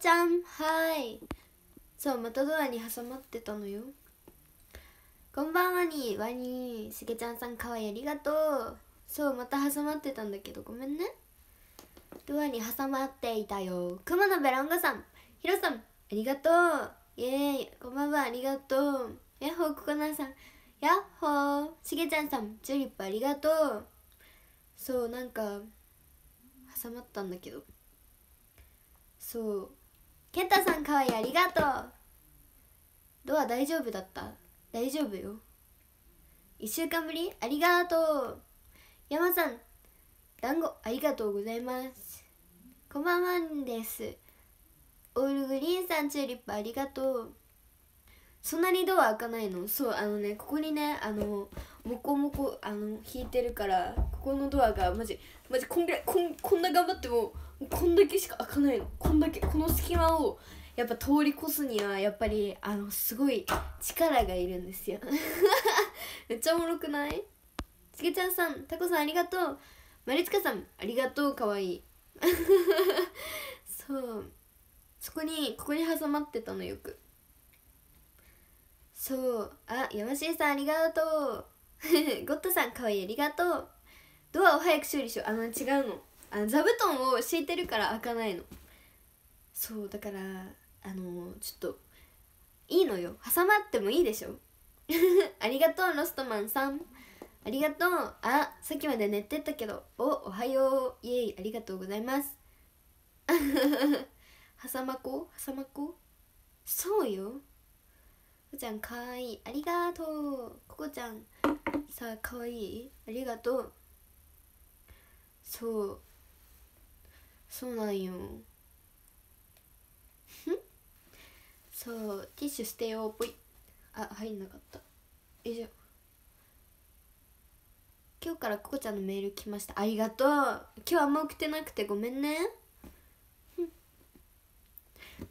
ちゃんはいそうまたドアに挟まってたのよこんばんはにワニすげちゃんさんかわいいありがとうそうまた挟まってたんだけどごめんねドアに挟まっていたよ熊のベランガさんヒロさんありがとうイエーイこんばんはありがとうヤッホーココナさんヤッホーしげちゃんさんチューリップありがとうそうなんか挟まったんだけどそう健太さんかわいいありがとうドア大丈夫だった大丈夫よ1週間ぶりありがとう山さん団子ありがとうございますこんばんはですオールグリーンさんチューリップありがとうそんなにドア開かないのそうあのねここにねあのもこもこあの引いてるからここのドアがマジマジこんぐらいこんこんな頑張ってもこんだけしか開かないのこんだけこの隙間をやっぱ通り越すにはやっぱりあのすごい力がいるんですよ めっちゃおもろくないつけちゃんさんタコさんありがとうまりつかさんありがとうかわいい そうそこにここに挟まってたのよくそうあやましいさんありがとう ゴッドさんかわいいありがとうドアを早く修理しようあの違うのあの座布団を敷いてるから開かないのそうだからあのちょっといいのよ挟まってもいいでしょ ありがとうロストマンさんありがとうあさっきまで寝てたけどおおはようイエイありがとうございますはさ まこはさまこそうよちゃんかわいいありがとうここちゃんさあかわいいありがとうそうそうなんよそうティッシュ捨てようぽいあ入んなかったよいしょ今日からここちゃんのメール来ましたありがとう今日あんま送ってなくてごめんね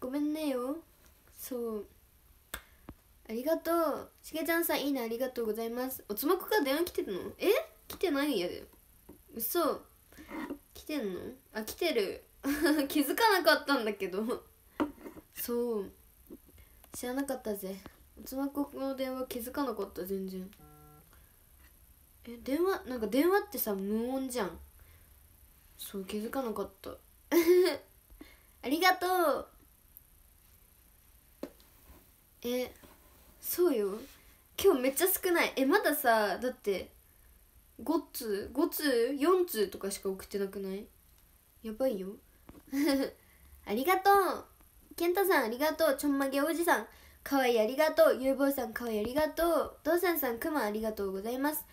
ごめんねよそうありがとうしげちゃんさんいいねありがとうございますおつまこから電話来てたのえ来てないよ嘘来てんのあ来てる 気づかなかったんだけどそう知らなかったぜつまこの電話気づかなかった全然え電話なんか電話ってさ無音じゃんそう気づかなかった ありがとうえそうよ今日めっちゃ少ないえまださだって5通5通4通とかしか送ってなくないやばいよ ありがとう健太さんありがとうちょんまげおじさんかわいいありがとうゆうぼうさんかわいいありがとうどうさんさんくまありがとうございます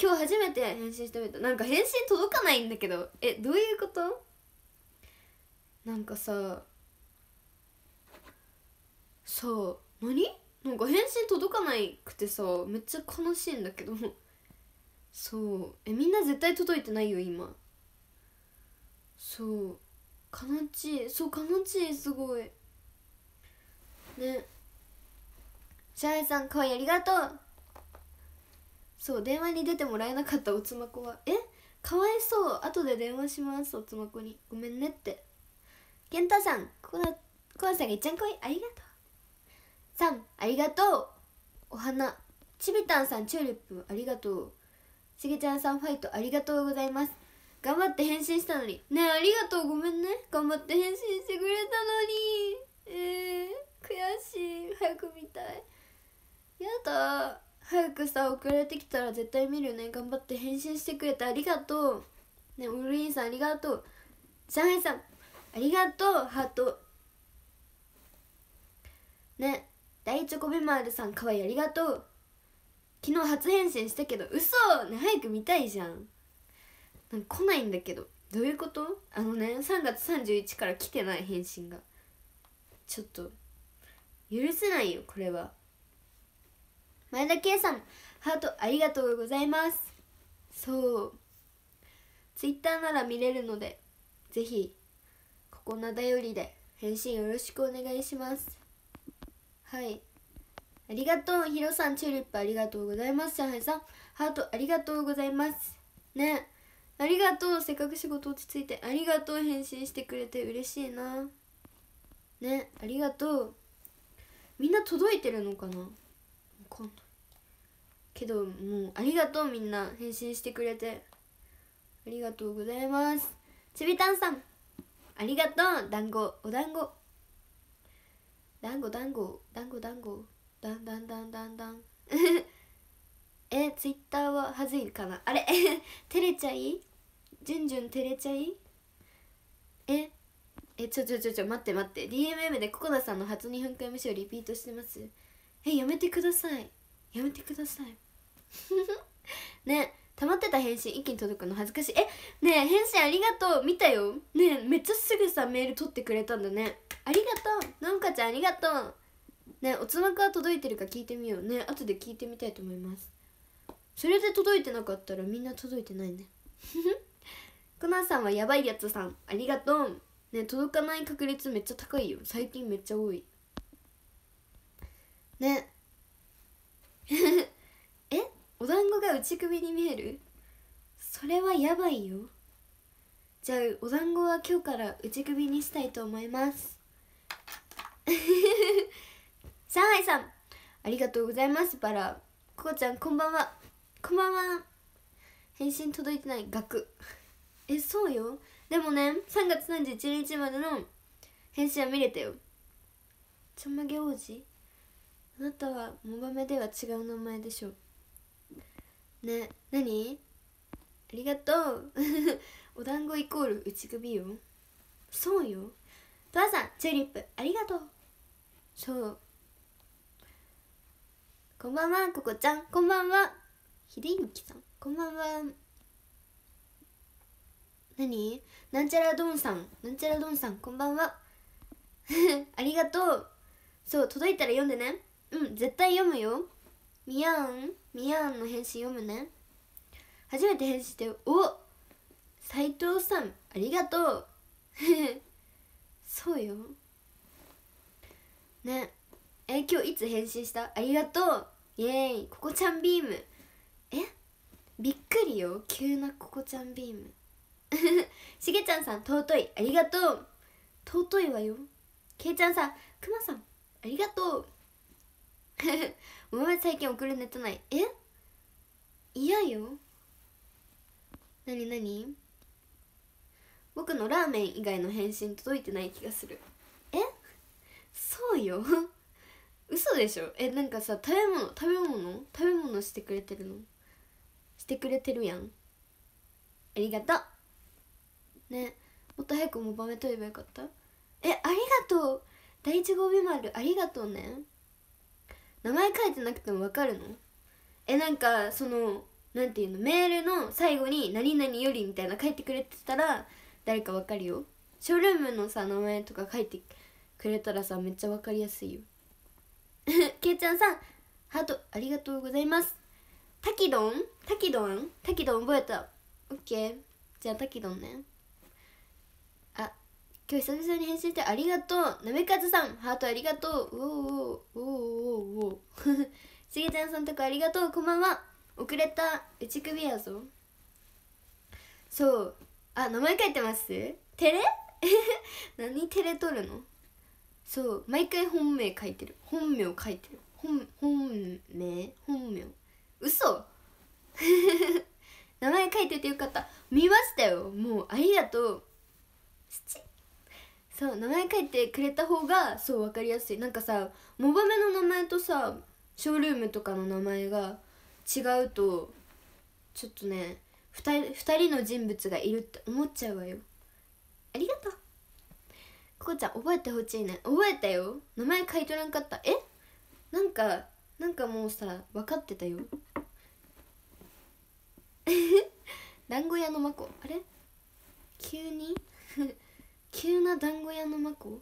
今日初めて返信してみたなんか返信届かないんだけどえどういうことなんかささ何なんか返信届かないくてさめっちゃ悲しいんだけどそうえみんな絶対届いてないよ今そうかなちそうかなちすごいねシャイさん可愛いありがとうそう電話に出てもらえなかったおつまこはえかわいそう後で電話しますおつまこにごめんねって健太さんこなこなさんがいっちゃんこいありがとうさんありがとうお花ちびたんさんチューリップありがとうしげちゃんさんファイトありがとうございます頑張って返信したのにねえありがとうごめんね頑張って返信してくれたのにえー、悔しい早く見たいやだ早くさ送られてきたら絶対見るね頑張って返信してくれてありがとうねオルインさんありがとう上海さんありがとうハートね大チョコベマールさんかわいいありがとう昨日初返信したけど嘘ね早く見たいじゃんなんか来ないんだけどどういうことあのね3月31から来てない返信がちょっと許せないよこれは前田圭さんハートありがとうございますそうツイッターなら見れるのでぜひここなだよりで返信よろしくお願いしますはいありがとうヒロさんチューリップありがとうございますシャンハイさんハートありがとうございますねありがとうせっかく仕事落ち着いてありがとう返信してくれて嬉しいなねありがとうみんな届いてるのかなわかんないけどもうありがとうみんな返信してくれてありがとうございますちびたんさんありがとう団子お団子団子団子団子団子だんだんだんだんだん えツイッターははずいかなあれ 照れちゃいじゅんじゅん照れちゃいええちょちょちょちょ待って待って DMM でココナさんの初2分間 MC をリピートしてますえやめてくださいやめてください ね溜まってた返信一気に届くの恥ずかしいえねえ返信ありがとう見たよねえめっちゃすぐさメール取ってくれたんだねありがとうのんかちゃんありがとうねおつくが届いてるか聞いてみようね後で聞いてみたいと思いますそれで届いてなかったらみんな届いてないねコナンさんはやばいやつさんありがとうね届かない確率めっちゃ高いよ最近めっちゃ多いね えお団子が内首に見えるそれはやばいよじゃあお団子は今日から内首にしたいと思います 上海さんありがとうございますバラここちゃんこんばんはこんばんは返信届いてない額 えそうよでもね3月31日までの返信は見れたよちょんまげ王子あなたはモバメでは違う名前でしょね何ありがとう お団子イコール内首よそうよとあさんチューリップありがとうそうこんばんはここちゃんこんばんは秀幸さんこんばんは何なんちゃらどんさんなんちゃらどんさんこんばんは ありがとうそう届いたら読んでねうん絶対読むよみやんみやんの返信読むね初めて返信してお斎藤さんありがとう そうよねえ今日いつ返信したありがとうイエーイここちゃんビームえびっくりよ急なここちゃんビーム しげちゃんさん尊いありがとう尊いわよけいちゃんさんくまさんありがとう お前最近送るネタないえ嫌よなになに僕のラーメン以外の返信届いてない気がするえそうよ嘘でしょえなんかさ食べ物食べ物食べ物してくれてるのしてくれてるやんありがとうねもっと早くもばめとればよかったえありがとう第一号美丸ありがとうね名前書いてなくてもわかるのえなんかそのなんていうのメールの最後に「何々より」みたいな書いてくれてたら誰かわかるよショールームのさ名前とか書いてくれたらさめっちゃわかりやすいよけ いちゃんさんハートありがとうございますタキドンタキドンタキドン覚えたオッケーじゃあタキドンねあ今日久々に返信してありがとうなめかずさんハートありがとうおおおおおお しげちゃんさんとかありがとうこんばんは遅れた内首やぞそうあ名前書いてますテレ 何テレ撮るのそう毎回本名書いてる本名書いてる本本名本名嘘 名前書いててよかった見ましたよもうありがとうそう名前書いてくれた方がそう分かりやすいなんかさモバメの名前とさショールームとかの名前が違うとちょっとね 2, 2人の人物がいるって思っちゃうわよありがとうこちゃん覚えてほしいね覚えたよ名前書いとらんかったえなんかなんかもうさ分かってたよ 団子屋のまこあれ急に 急な団子屋のまこ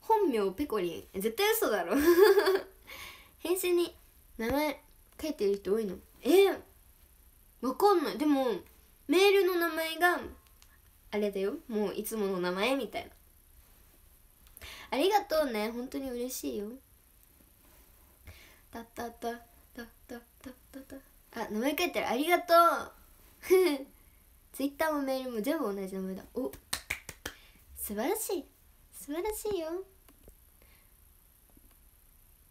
本名ペコリン絶対嘘だろ返信 に名前書いてる人多いのえわ分かんないでもメールの名前があれだよもういつもの名前みたいなありがとうね本当に嬉しいよたたたたたたたたあ名前書いてるありがとうツイッターもメールも全部同じ名前だお素晴らしい素晴らしいよ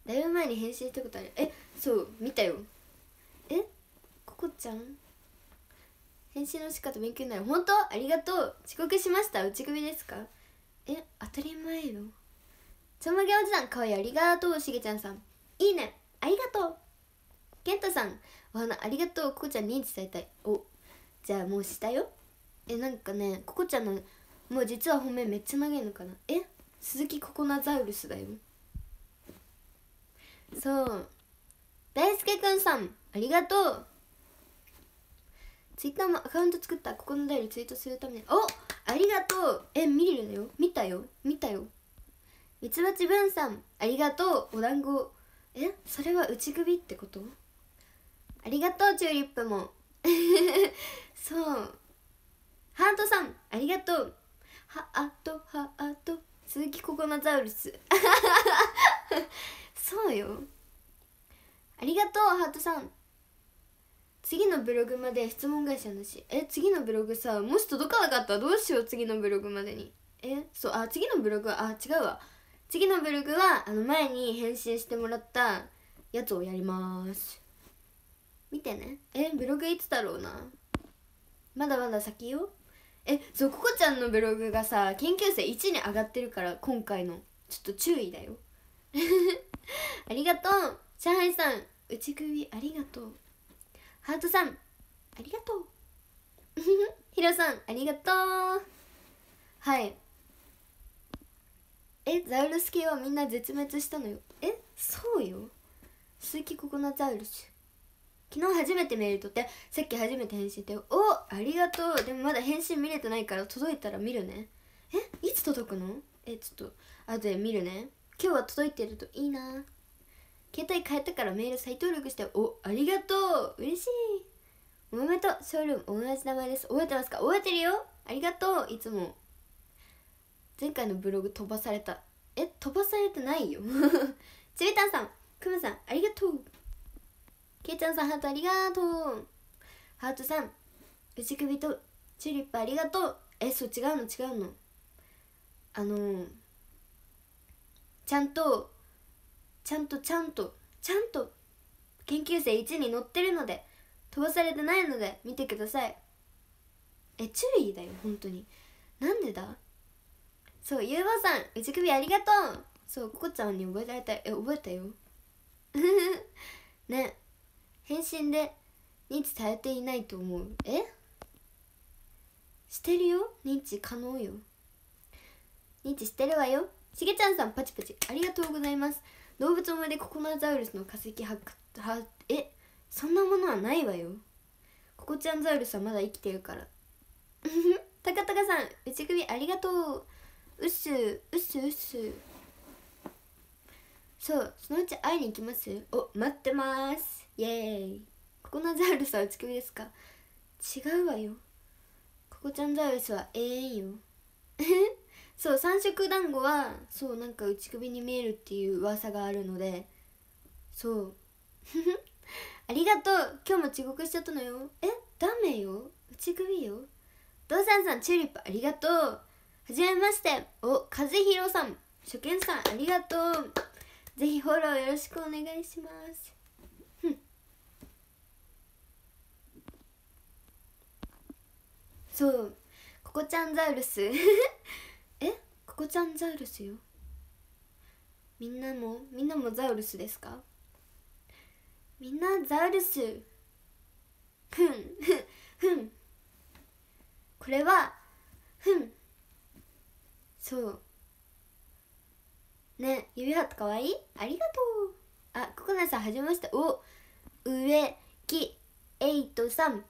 だいぶ前に返信したことあるえそう見たよえここちゃん返信の仕方勉強になる本当ありがとう遅刻しました打ち首ですかえ当たり前よちょげおじさん、かわいいありがとう。しげちゃんさん、いいね。ありがとう。けんたさん、お花ありがとう。ここちゃんに伝えたい。お、じゃあもうしたよ。え、なんかね、ここちゃんの、もう実は本命めっちゃ長いのかな。え鈴木ココナザウルスだよ。そう。大輔くんさん、ありがとう。ツイッターもアカウント作った。ここの台リツイートするために。おありがとうえ、見るだよ見たよ見たよミツバチブンさんありがとうお団子えそれは内首ってことありがとうチューリップも そうハートさんありがとうハートハート鈴木ココナザウルス そうよありがとうハートさん次のブログまで質問会社なしえ次のブログさもし届かなかったらどうしよう次のブログまでにえそうあ次のブログはあ違うわ次のブログはあの前に返信してもらったやつをやります見てねえブログいつだろうなまだまだ先よえそうここちゃんのブログがさ研究生1に上がってるから今回のちょっと注意だよ ありがとう上海さん内首ありがとうハートさんありがとう ヒロさんありがとうはいえザウルス系はみんな絶滅したのよえそうよイキココナザウルス昨日初めてメール取ってさっき初めて返信しておありがとうでもまだ返信見れてないから届いたら見るねえいつ届くのえちょっと後で見るね今日は届いてるといいな携帯変えたからメール再登録しておありがとう嬉しいおめでとうショールーム同じ名前です覚えてますか覚えてるよありがとういつも前回のブログ飛ばされたえ飛ばされてないよ ちびたんさんくむさんありがとうけいちゃんさんハートありがとうハートさん内首とチューリップありがとうえそう違うの違うのあのー、ちゃんとちゃんとちゃんとちゃんと研究生1に載ってるので飛ばされてないので見てくださいえチュリだよ本当になんでだそうゆうばさんうく首ありがとうそうここちゃんに覚えられたえ覚えたよ ね返信で認知されていないと思うえしてるよ認知可能よ認知してるわよしげちゃんさんパチパチありがとうございます動物思いでココナザウルスの化石発掘えそんなものはないわよココちゃんザウルスはまだ生きてるから タカタカさん内首ありがとううっすうっすうっすそうそのうち会いに行きますお待ってますイエーイココナザウルスは打ち首ですか違うわよココちゃんザウルスは永遠よ そう三色団子はそうなんか打ち首に見えるっていう噂があるのでそう ありがとう今日も遅刻しちゃったのよえダメよ打ち首よドーさんさんチューリップありがとうはじめましてお、和弘さん初見さんありがとうぜひフォローよろしくお願いしますそうココちゃんザウルス えココちゃんザウルスよみんなもみんなもザウルスですかみんなザウルスふんふんふんこれはふんそうね指ハートかわいいありがとうあココナさんはじめましてお上。木エイトさん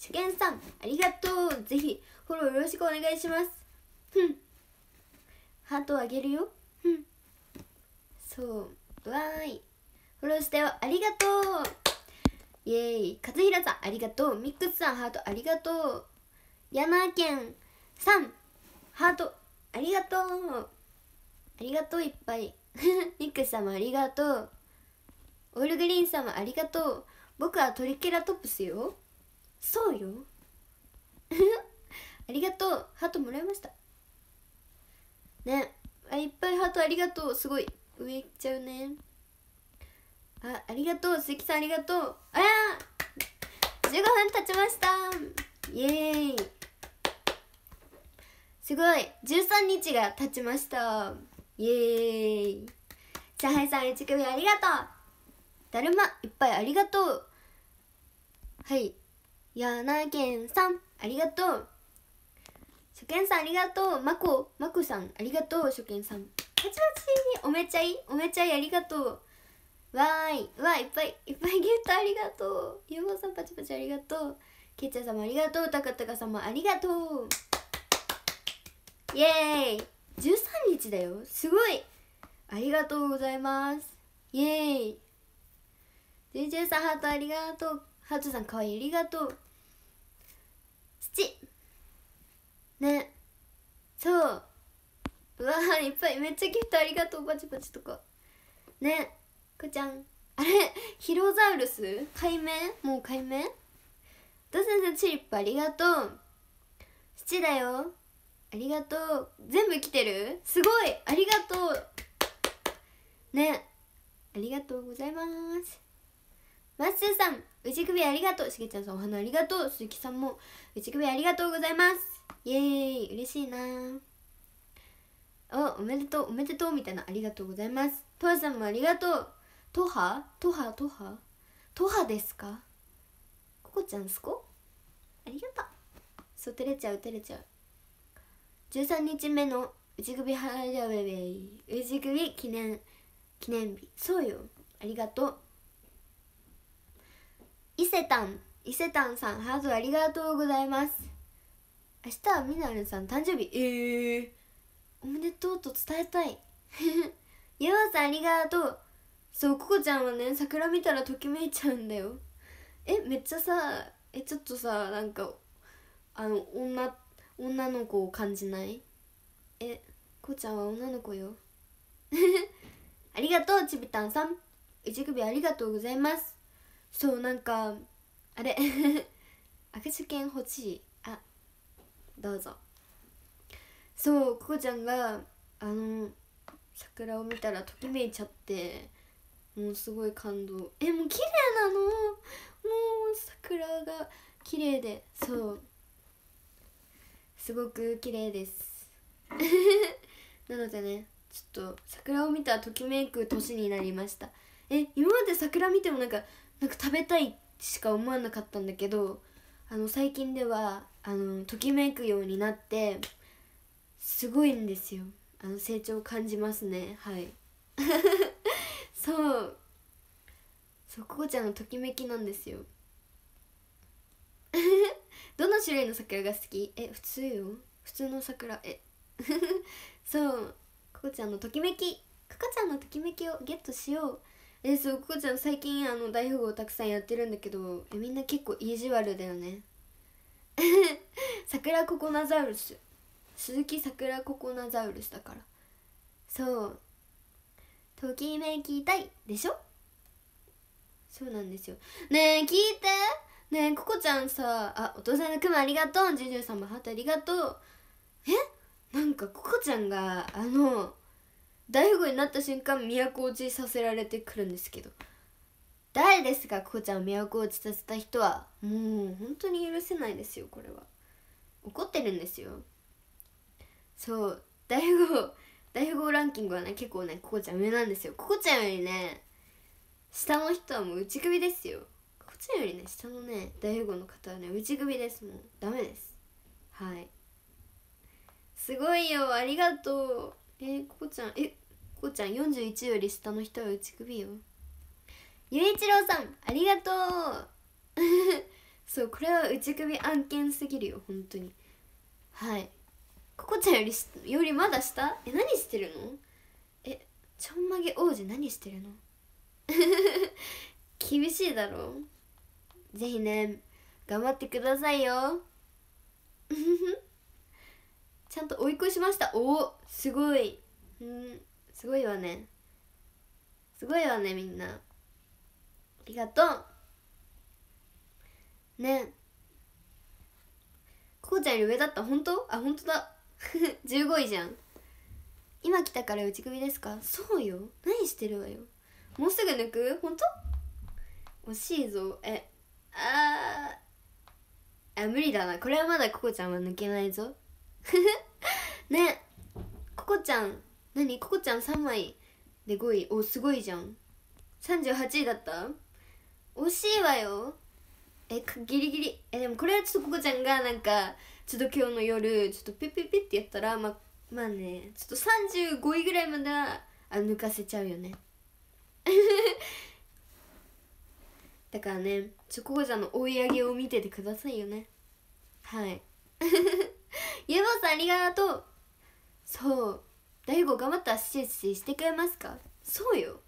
初見さんありがとうぜひフォローよろしくお願いしますふんハートをあげるよふんそうわーいフォローしたよありがとうイエーイ勝平さんありがとうミックスさんハートありがとうヤナケンさんハートありがとうありがとういっぱいニ ック様ありがとうオールグリーン様ありがとう僕はトリケラトプスよそうよ ありがとうハートもらいましたねあいっぱいハートありがとうすごい上行っちゃうねあありがとう鈴木さんありがとうあら15分経ちましたイエーイすごい !13 日が経ちましたイエーイ上海さん1組ありがとうだるまいっぱいありがとうはいけんさんありがとう初見さんありがとうまこまこさんありがとう初見さんパチパチおめちゃいおめちゃいありがとうわーいわーいっぱいいっぱいゲットありがとうゆうんさんパチパチありがとうけいちゃんさんもありがとうたかたか様ありがとうイエーイ13日だよすごいありがとうございますイエーイ DJ さんハートありがとうハートさんかわいいありがとう土ねそううわーいっぱいめっちゃギフトありがとうパチパチとかねこちゃんあれヒロザウルス解明もう解明ドセンチリップありがとう土だよありがとう全部来てるすごいありがとうねありがとうございますマッスーさん内首ありがとうしげちゃんさんお花ありがとう鈴木さんも内首ありがとうございますイエーイ嬉しいなおおめでとうおめでとうみたいなありがとうございますとわさんもありがとうとはとはとはとはですかここちゃんすこありがとうそう照れちゃう照れちゃう13日目の内首ハラジャベベイ内首記念記念日そうよありがとう伊勢丹伊勢丹さんハートありがとうございます明日はみなるさん誕生日ええー、おめでとうと伝えたいゆう さんありがとうそうここちゃんはね桜見たらときめいちゃうんだよえめっちゃさえちょっとさなんかあの女女の子を感じないえこうちゃんは女の子よ ありがとうちびたんさん一首ありがとうございますそうなんかあれ握手券欲しいあどうぞそうここちゃんがあの桜を見たらときめいちゃってもうすごい感動えもう綺麗なのもう桜が綺麗でそうすごく綺麗です なのでねちょっと桜を見たときめく年になりましたえ今まで桜見てもなんかなんか食べたいしか思わなかったんだけどあの最近ではあのときめくようになってすごいんですよあの成長を感じますねはい そうそうここちゃんのときめきなんですよ どの種類の桜が好きえ普通よ普通の桜え そうここちゃんのときめきここちゃんのときめきをゲットしようえそうここちゃん最近あの大富豪たくさんやってるんだけどえみんな結構意地悪だよね 桜ココナザウルス鈴木桜ココナザウルスだからそうときめきたいでしょそうなんですよねえ聞いてねえここちゃんさあお父さんのクマありがとうジュジュさんもハートありがとうえなんかここちゃんがあの大富豪になった瞬間都落ちさせられてくるんですけど誰ですかここちゃんを都落ちさせた人はもう本当に許せないですよこれは怒ってるんですよそう大富豪大富豪ランキングはね結構ねここちゃん上なんですよここちゃんよりね下の人はもう内首ですよちゃんよりね下のね大悟の方はね内首ですもうダメですはいすごいよありがとうえー、ここちゃんえここちゃん41より下の人は内首よゆいちろうさんありがとう そうこれは内首案件すぎるよ本当にはいここちゃんよりよりまだ下え何してるのえちょんまげ王子何してるの 厳しいだろうぜひね頑張ってくださいよ ちゃんと追い越しましたおおすごいうんすごいわねすごいわねみんなありがとうねこうちゃんより上だった本当あ本当だ15 位じゃん今来たから打ち首ですかそうよ何してるわよもうすぐ抜く本当惜しいぞえああ無理だなこれはまだココちゃんは抜けないぞ ねココちゃん何ココちゃん3枚で5位おすごいじゃん38位だった惜しいわよえギリギリえでもこれはちょっとココちゃんがなんかちょっと今日の夜ちょっとピッピッピッってやったらまあまあねちょっと35位ぐらいまではあ抜かせちゃうよねだからねチョコゴゃんの追い上げを見ててくださいよねはいゆぼ さんありがとうそう大悟頑張ったらスチッチしてくれますかそうよ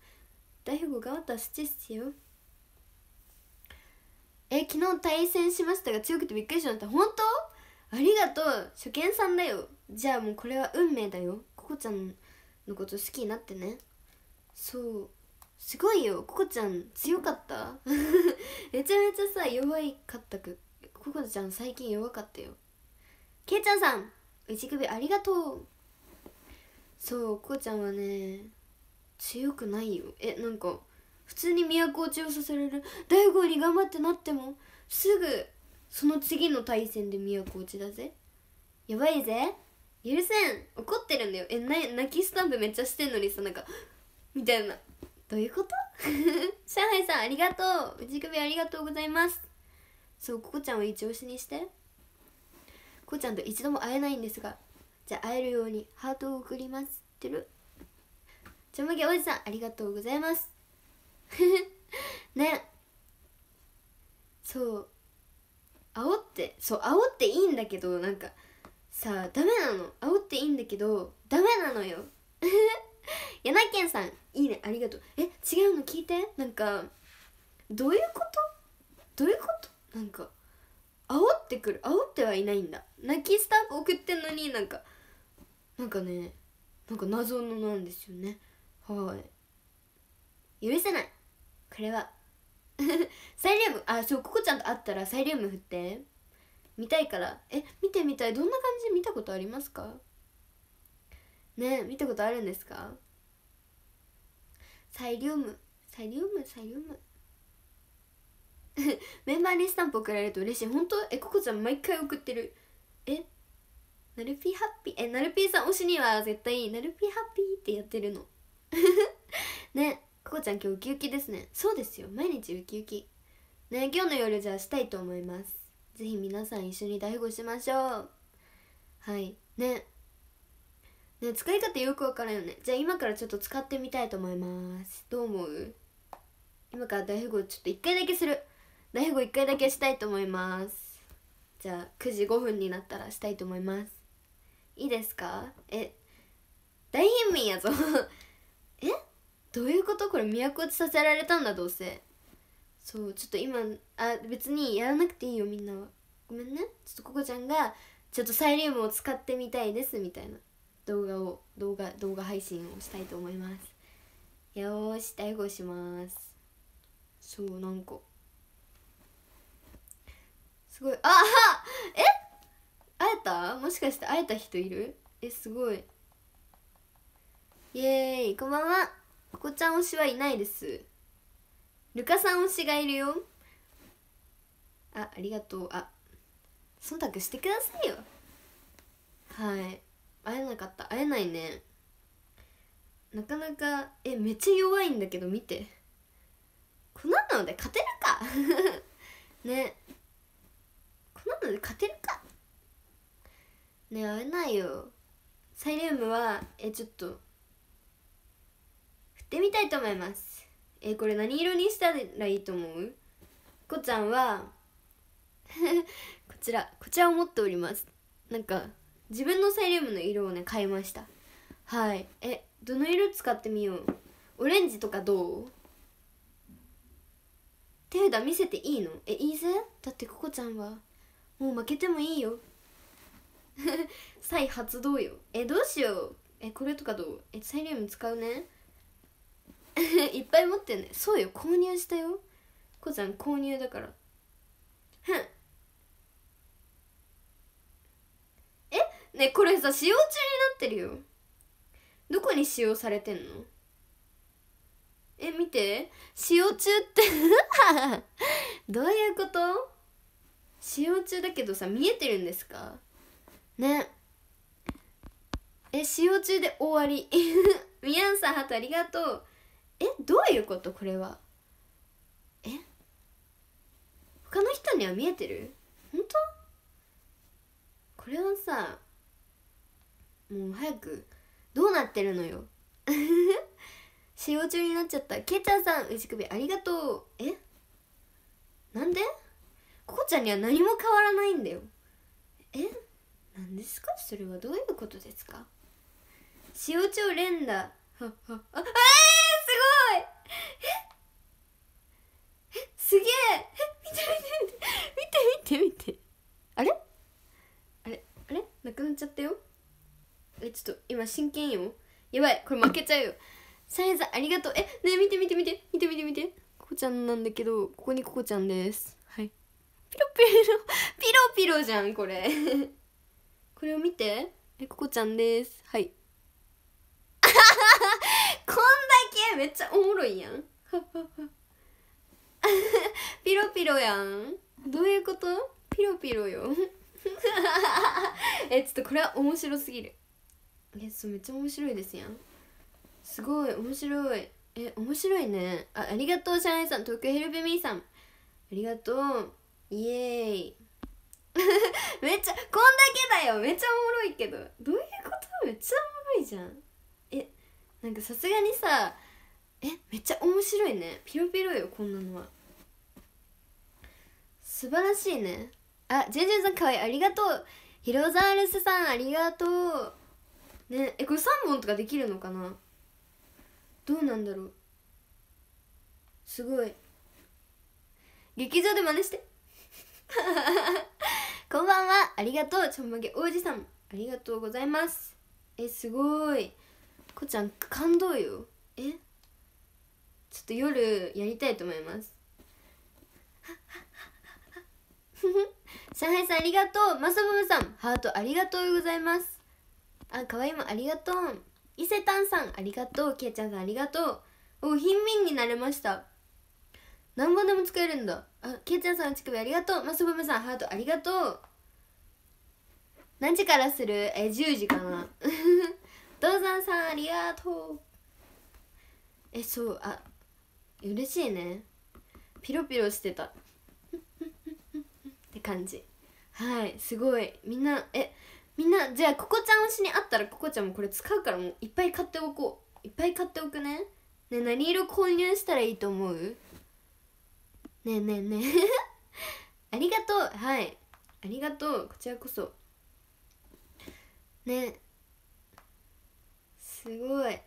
大悟頑張ったらスチッチよえ昨日対戦しましたが強くてびっくりしました本当ありがとう初見さんだよじゃあもうこれは運命だよここちゃんのこと好きになってねそうすごいよココちゃん強かった めちゃめちゃさ弱いかったくココちゃん最近弱かったよけいちゃんさん内首ありがとうそうココちゃんはね強くないよえなんか普通に都落ちをさせられる大悟に頑張ってなってもすぐその次の対戦で都落ちだぜやばいぜ許せん怒ってるんだよえな泣きスタンプめっちゃしてんのにさなんかみたいなどういうこと上海 さんありがとう内首ありがとうございますそうここちゃんを一押しにしてこうちゃんと一度も会えないんですがじゃあ会えるようにハートを送りますってるちょまげおじさんありがとうございます ねそう煽ってそう煽っていいんだけどなんかさあダメなの煽っていいんだけどダメなのよ 柳健さんいいねありがとうえ違うの聞いてなんかどういうことどういうことなんか煽ってくる煽ってはいないんだ泣きスタンプ送ってんのになんかなんかねなんか謎のなんですよねはい許せないこれは サイリウムあそうここちゃんと会ったらサイリウム振って見たいからえ見てみたいどんな感じ見たことありますかね見たことあるんですかサイリウムサイリウムサイリウム メンバーにスタンプ送られると嬉しい本当えここちゃん毎回送ってるえなるぴーハッピーえなるぴーさん推しには絶対なるぴーハッピーってやってるの ねここちゃん今日ウキウキですねそうですよ毎日ウキウキね今日の夜じゃあしたいと思いますぜひ皆さん一緒に大富豪しましょうはいねね使い方よくわからんよねじゃあ今からちょっと使ってみたいと思いますどう思う今から大富豪ちょっと1回だけする大富豪1回だけしたいと思いますじゃあ9時5分になったらしたいと思いますいいですかえ大貧民やぞ えどういうことこれ都落ちさせられたんだどうせそうちょっと今あ別にやらなくていいよみんなはごめんねちょっとここちゃんがちょっとサイリウムを使ってみたいですみたいな動画を動画動画配信をしたいと思いますよし逮捕しますそうなんかすごいあはえ会えたもしかして会えた人いるえすごいイエーイこんばんはここちゃん推しはいないですルカさん推しがいるよあありがとうあ忖度してくださいよはい会えなかった会えないねなかなかえめっちゃ弱いんだけど見てこんなので勝てるか ねこんなので勝てるかね会えないよサイリウムはえちょっと振ってみたいと思いますえこれ何色にしたらいいと思うこちゃんは こちらこちらを持っておりますなんか自分のサイリウムの色をね買いましたはいえどの色使ってみようオレンジとかどう手札見せていいのえいいぜだってココちゃんはもう負けてもいいよ 再発動よえどうしようえこれとかどうえサイリウム使うね いっぱい持ってねそうよ購入したよコちゃん購入だからふんねこれさ使用中になってるよどこに使用されてんのえ見て使用中って どういうこと使用中だけどさ見えてるんですかねえ使用中で終わりみやんさんハトありがとうえどういうことこれはえ他の人には見えてる本当これはさもう早くどうなってるのよ使用 中になっちゃったけちゃんさん牛首ありがとうえなんでここちゃんには何も変わらないんだよえ何ですかそれはどういうことですか用中連打あえー、すごいええすげええ見て見て見て見て見てあれあれあれなくなっちゃったよえちょっと今真剣よやばいこれ負けちゃうよサイズありがとうえねえ見て見て見て見て見て見てココちゃんなんだけどここにココちゃんですはいピロピロピロピロじゃんこれ これを見てえココちゃんですはい こんだけめっちゃおもろいやん ピロピロやんどういうことピロピロよえちょっとこれは面白すぎるえめっちゃ面白いですやんすごい面白いえ面白いねあありがとうシャンイさん東京ヘルプミーさんありがとうイエーイ めっちゃこんだけだよめっちゃおもろいけどどういうことめっちゃおもろいじゃんえなんかさすがにさえめっちゃ面白いねピロピロよこんなのは素晴らしいねあジェンジェンさんかわいいありがとうヒロザールスさんありがとうねえこれ3本とかできるのかなどうなんだろうすごい劇場で真似して こんばんはありがとうちょんまげ王子さんありがとうございますえすごいこちゃん感動よえちょっと夜やりたいと思います上海 さんありがとうマサぼムさんハートありがとうございますあかわいもん、ありがとう伊勢丹さんありがとうけいちゃんさんありがとうお貧民になれました何本でも使えるんだあけいちゃんさん乳首ありがとうマスボムさんハートありがとう何時からするえ10時かな う銅山さんありがとうえそうあ嬉しいねピロピロしてた って感じはいすごいみんなえみんなじゃあここちゃん推しに会ったらここちゃんもこれ使うからもういっぱい買っておこういっぱい買っておくねね何色購入したらいいと思うねえねえねえ ありがとうはいありがとうこちらこそねすごいめっ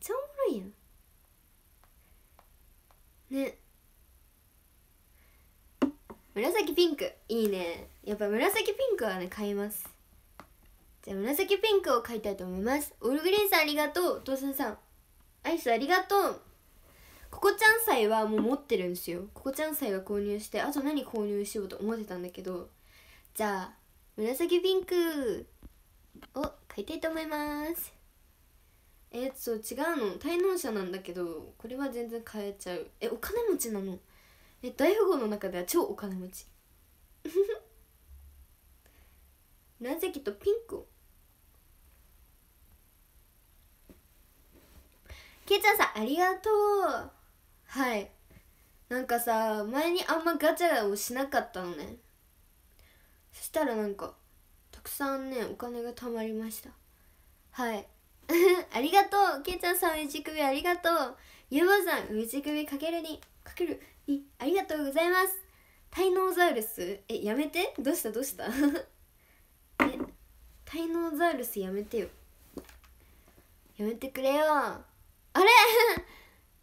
ちゃおもろいやんね紫ピンクいいねやっぱ紫ピンクはね買いますじゃあ紫ピンクを買いたいと思いますオールグリーンさんありがとうお父さんさんアイスありがとうここちゃん菜はもう持ってるんですよここちゃん菜は購入してあと何購入しようと思ってたんだけどじゃあ紫ピンクを買いたいと思いますえっと違うの滞納者なんだけどこれは全然買えちゃうえお金持ちなのえ大富豪の中では超お金持ちっ とピンクけいちゃんさんありがとうはいなんかさ前にあんまガチャをしなかったのねそしたらなんかたくさんねお金が貯まりましたはい ありがとうけいちゃんさん内首ありがとうゆうまさん内首かけるにかけるありがとうございますタイノーザウルスえやめてどうしたどうした えタイノーザウルスやめてよやめてくれよあれ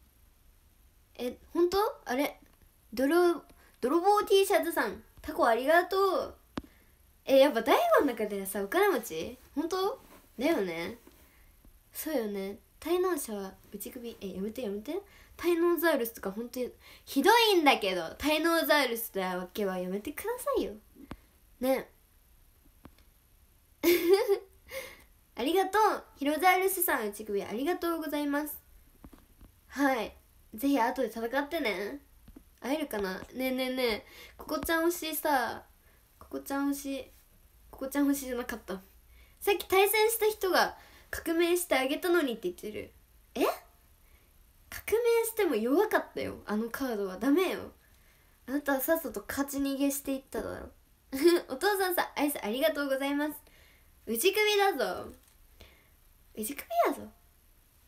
え本当あれ泥泥棒 T シャツさんタコありがとうえやっぱ大悟の中でさお金持ち本当だよねそうよね滞納者は打ち首えやめてやめてタイノーザウルスとか本当にひどいんだけどタイノーザウルスだわけはやめてくださいよね ありがとうヒロザウルスさん内首ありがとうございますはいぜひ後で戦ってね会えるかなねえねえねえここちゃん推しさここちゃん推しここちゃん推しじゃなかったさっき対戦した人が革命してあげたのにって言ってるえ革命しても弱かったよあのカードはダメよあなたはさっさと勝ち逃げしていっただろ お父さんさアイスありがとうございます内首だぞ内首やぞ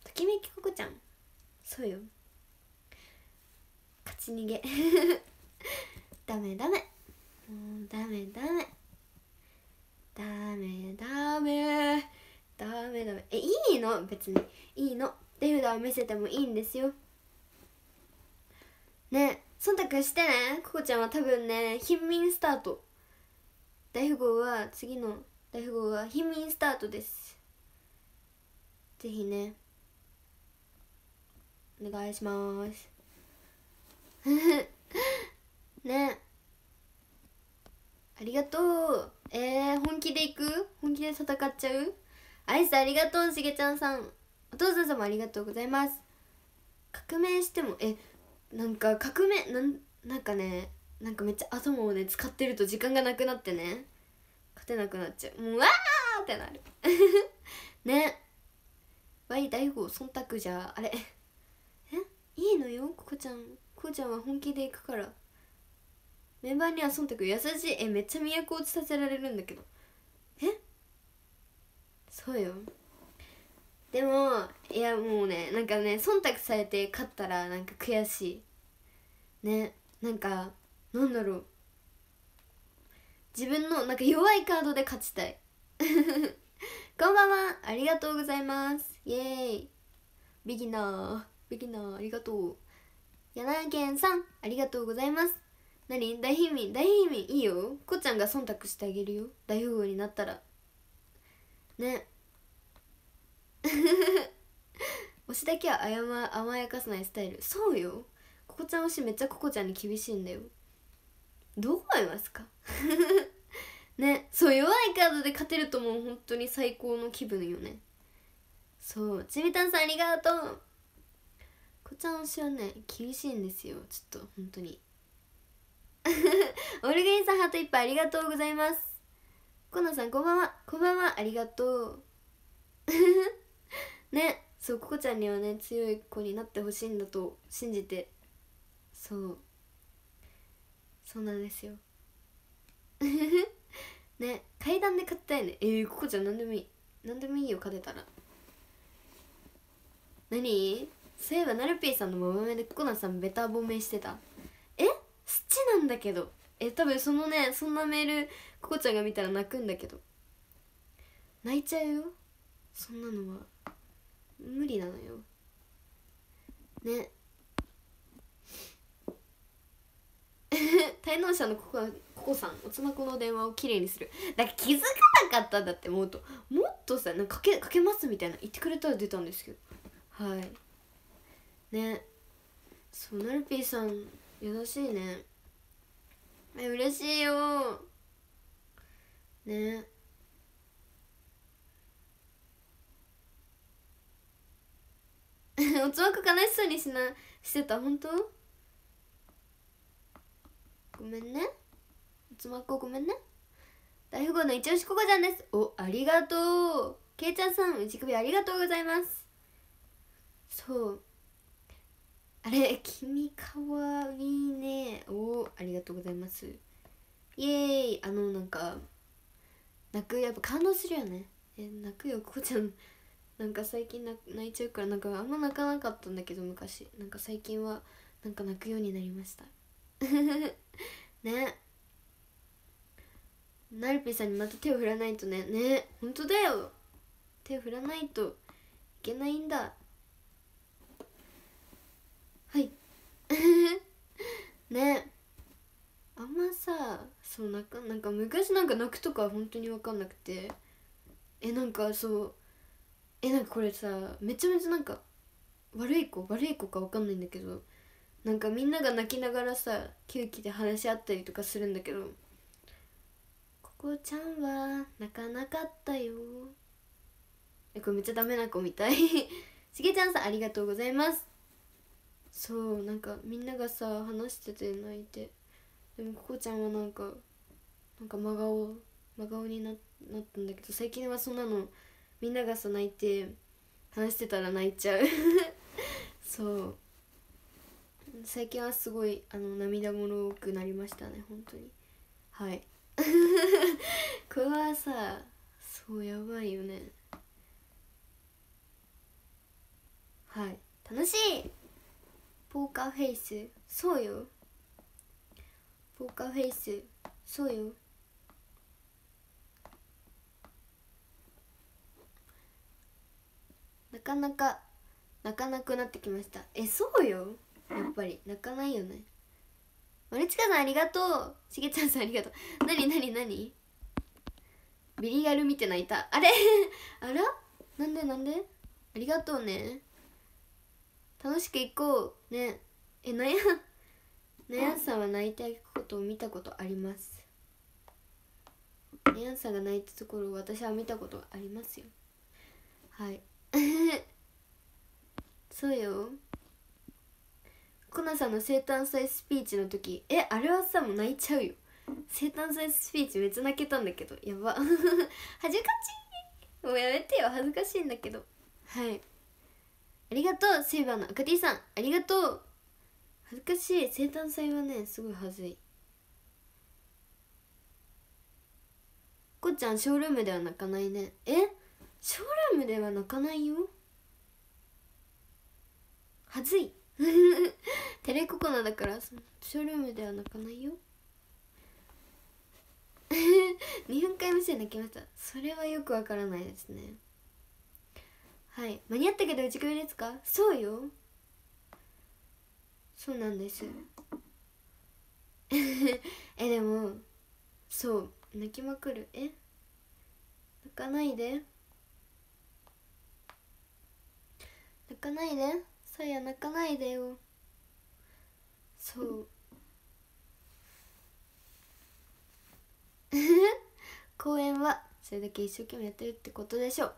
ときめきここちゃんそうよ勝ち逃げ ダメダメもうダメダメダメダメダメダメえいいの別にいいの手札を見せてもいいんですよね忖度してねここちゃんは多分ね貧民スタート大富豪は次の大富豪は貧民スタートですぜひねお願いします ねありがとうえー、本気でいく本気で戦っちゃうアイスありがとうしげちゃんさんぞどうもありがとうございます革命してもえなんか革命なんなんかねなんかめっちゃ頭をね使ってると時間がなくなってね勝てなくなっちゃうもうわーってなる ねわい大悟忖度じゃあれえいいのよここちゃんこうちゃんは本気で行くからメンバーには忖度優しいえめっちゃ都落ちさせられるんだけどえそうよでもいやもうねなんかね忖度されて勝ったらなんか悔しいねなんかなんだろう自分のなんか弱いカードで勝ちたい こんばんはありがとうございますイエーイビギナービギナーありがとう柳健さんありがとうございます何大秘密大秘密いいよこっちゃんが忖度してあげるよ大富豪になったらね推 しだけは甘やかさないスタイルそうよここちゃん推しめっちゃここちゃんに厳しいんだよどう思いますか ねそう弱いカードで勝てるともう本当に最高の気分よねそうちみたんさんありがとうこちゃん推しはね厳しいんですよちょっと本当に オルゲインさんハートいっぱいありがとうございますコナさんこんばんはこんばんはありがとうねそうここちゃんにはね強い子になってほしいんだと信じてそうそうなんですよ ね階段で買ったよねえー、ここちゃん何でもいい何でもいいよ勝てたら何そういえばなるぴーさんのモブメでコナさんべた褒めしてたえスチなんだけどえ多分そのねそんなメールここちゃんが見たら泣くんだけど泣いちゃうよそんなのは無理なのよね 滞納者のここはココさんおつまこの電話をきれいにするだから気づかなかったんだってもっともっとさなんかけかけますみたいな言ってくれたら出たんですけどはいねそうなるぴーさん優しいねえ嬉しいよね おつまく悲しそうにしなしてた本当ごめんねおつまくごめんね大富豪のチオしここちゃんですおありがとうけいちゃんさん内首ありがとうございますそうあれ君かわいいねおありがとうございますイエーイあのなんか泣くやっぱ感動するよねえ泣くよここちゃんなんか最近泣いちゃうからなんかあんま泣かなかったんだけど昔なんか最近はなんか泣くようになりました ねなるピさんにまた手を振らないとねね本当だよ手を振らないといけないんだはい ねあんまさそうなんかなんか昔なんか泣くとか本当に分かんなくてえなんかそうえなんかこれさめちゃめちゃなんか悪い子悪い子か分かんないんだけどなんかみんなが泣きながらさ休憩で話し合ったりとかするんだけど「ここちゃんは泣かなかったよ」えこれめっちゃダメな子みたい しげちゃんさんありがとうございますそうなんかみんながさ話してて泣いてでもここちゃんはなんかなんか真顔真顔にななったんだけど最近はそんなのみんながそう泣いて話してたら泣いちゃう そう最近はすごいあの涙もろくなりましたね本当にはい これはさそうやばいよねはい楽しいポーカーフェイスそうよポーカーフェイスそうよなかなか泣かなくなってきましたえそうよやっぱり泣かないよね丸近さんありがとうしげちゃんさんありがとうなになになにビリヤル見て泣いたあれ あらなんでなんでありがとうね楽しく行こうねえ悩悩んさんは泣いていくことを見たことあります悩んさんが泣いたところを私は見たことありますよはい そうよコナさんの生誕祭スピーチの時えあれはさもう泣いちゃうよ生誕祭スピーチめっちゃ泣けたんだけどやば 恥ずかしいもうやめてよ恥ずかしいんだけどはいありがとうセイバーの赤 T さんありがとう恥ずかしい生誕祭はねすごい恥ずいこっちゃんショールームでは泣かないねえショールームでは泣かないよはずい テレココナだからショールームでは泣かないよ 日本海無線泣きましたそれはよくわからないですねはい間に合ったけど打ち首ですかそうよそうなんです えでもそう泣きまくるえ泣かないで泣かないでさや泣かないでよそう 公演はそれだけ一生懸命やってるってことでしょう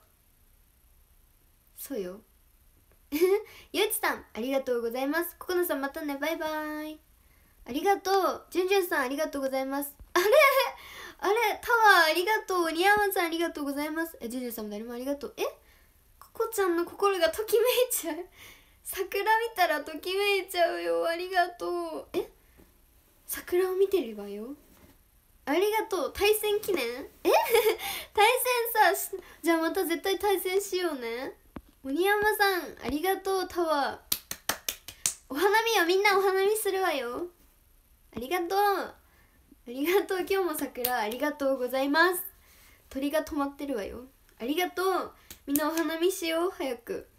そうよ ゆうちさんありがとうございますここのさんまたねバイバーイありがとうじゅんじゅんさんありがとうございます あれあれタワーありがとうニアマンさんありがとうございますえじゅんじゅんさんも誰もありがとうえこちゃんの心がときめいちゃう 桜見たらときめいちゃうよありがとうえ桜を見てるわよありがとう対戦記念え 対戦さじゃあまた絶対対戦しようね鬼山さんありがとうタワーお花見よみんなお花見するわよありがとうありがとう今日も桜ありがとうございます鳥が止まってるわよありがとうみんなお花見しよう早く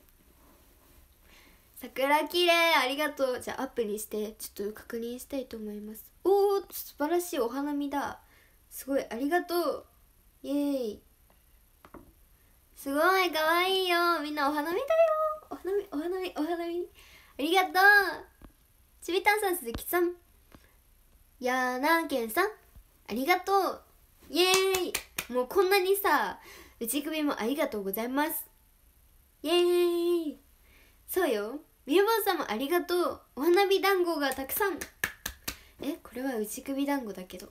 桜綺麗ありがとうじゃあアップにしてちょっと確認したいと思いますおお素晴らしいお花見だすごいありがとうイエーイすごいかわいいよみんなお花見だよお花見お花見お花見ありがとうちびたんさん鈴木さんやーなけんさんありがとうイエーイもうこんなにさ内首もありがとうございますイエーイそうよみやばあさんもありがとうお花火団子がたくさんえこれは内首団子だけど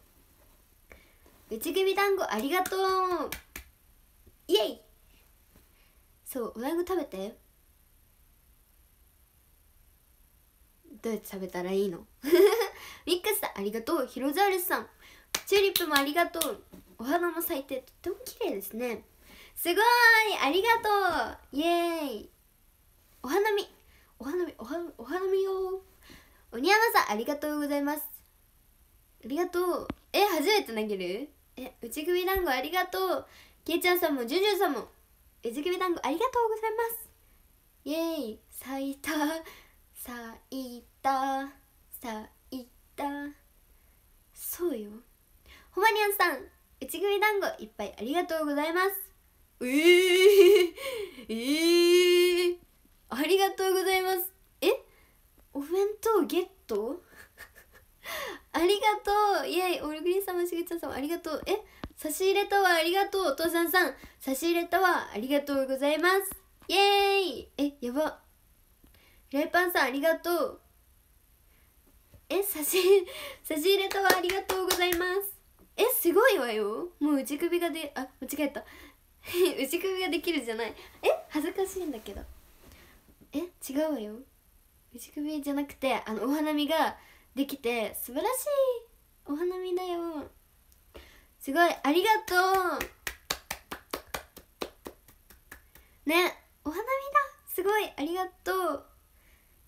内首団子ありがとうイエイそうお団子食べてどうやって食べたらいいの ミックスさんありがとうヒロザウルスさんチューリップもありがとうお花も咲いてとっても綺麗ですねすごいありがとうイエーイお花見お花見お花お花見よ鬼山さんありがとうございますありがとうえ初めて投げるえ内首団子ありがとうけいちゃんさんもじゅんじゅんさんも内首団子ありがとうございますイエーイ咲いた咲いた咲いたそうよほまにゃんさん内首団子いっぱいありがとうございますえー、えー、ありがとうございますえお弁当ゲットありがとうイエイオルグリーン様しぐちゃん様ありがとうえ差し入れたわありがとうお父さんさん差し入れたわありがとうございますイエイえやばフライパンさんありがとうえ差し差し入れたわありがとうございますえすごいわよもう内首がであ間違えた 内首ができるじゃないえ恥ずかしいんだけどえ違うわよ内首じゃなくてあのお花見ができて素晴らしいお花見だよすごいありがとうねお花見だすごいありがとう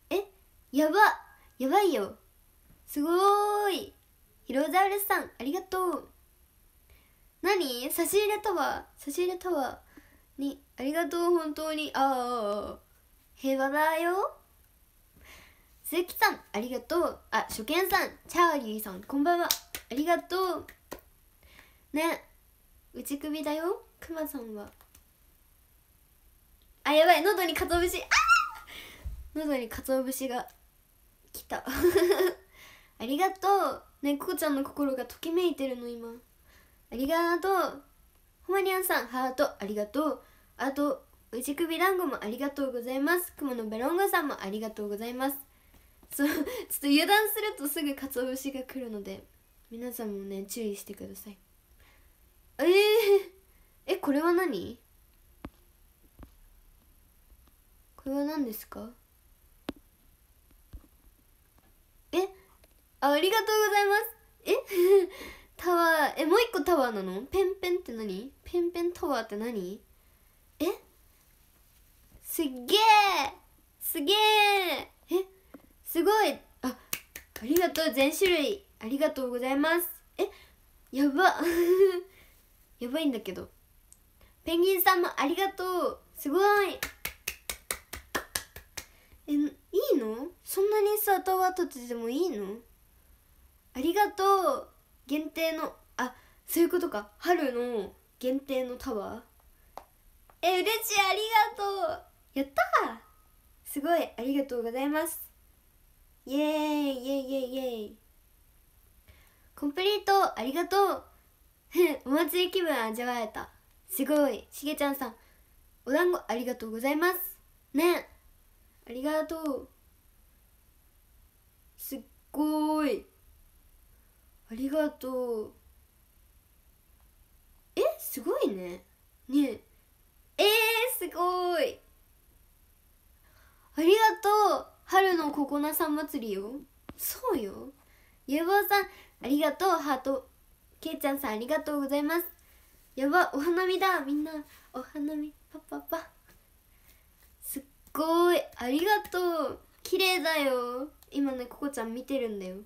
えやばやばいよすごいヒロザウルスさんありがとう何差し入れタワー差し入れタワーにありがとう本当にああ平和だよ鈴木さんありがとうあ初見さんチャーリーさんこんばんはありがとうね内首だよくまさんはあやばい喉にかつお節あ喉にかつお節が来た ありがとうねここちゃんの心がときめいてるの今ありがとうほまりあんさんハートありがとうあと内首団子もありがとうございます雲のベロンガさんもありがとうございますそうちょっと油断するとすぐ鰹節が来るので皆さんもね注意してくださいえー、えこれは何これは何ですかえあありがとうございますえタワーえもう一個タワーなのペンペンって何ペンペンタワーって何えすっげえすげええすごいあありがとう全種類ありがとうございますえやば やばいんだけどペンギンさんもありがとうすごいえいいのそんなにさタワー立ててもいいのありがとう限定のあそういうことか春の限定のタワーえ嬉しいありがとうやったすごいありがとうございますイエーイイエイイエイイエイコンプリートありがとう お祭り気分味わえたすごいしげちゃんさんお団子ありがとうございますねありがとうすっごいありがとうえすごいねねえー、すごいありがとう春のココナさん祭りよそうよゆぼうさんありがとうハートけいちゃんさんありがとうございますやばお花見だみんなお花見パパパすっごいありがとう綺麗だよ今ねここちゃん見てるんだよ